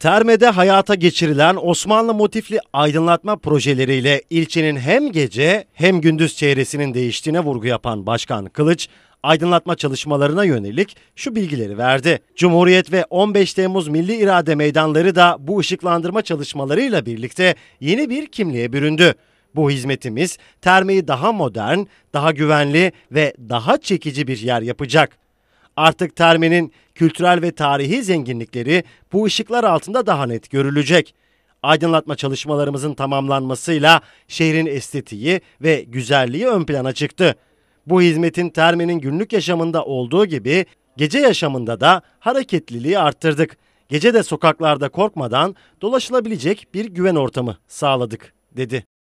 Terme'de hayata geçirilen Osmanlı motifli aydınlatma projeleriyle ilçenin hem gece hem gündüz çevresinin değiştiğine vurgu yapan Başkan Kılıç, aydınlatma çalışmalarına yönelik şu bilgileri verdi. Cumhuriyet ve 15 Temmuz Milli İrade Meydanları da bu ışıklandırma çalışmalarıyla birlikte yeni bir kimliğe büründü. Bu hizmetimiz termeyi daha modern, daha güvenli ve daha çekici bir yer yapacak. Artık Terme'nin kültürel ve tarihi zenginlikleri bu ışıklar altında daha net görülecek. Aydınlatma çalışmalarımızın tamamlanmasıyla şehrin estetiği ve güzelliği ön plana çıktı. Bu hizmetin Terme'nin günlük yaşamında olduğu gibi gece yaşamında da hareketliliği arttırdık. Gece de sokaklarda korkmadan dolaşılabilecek bir güven ortamı sağladık dedi.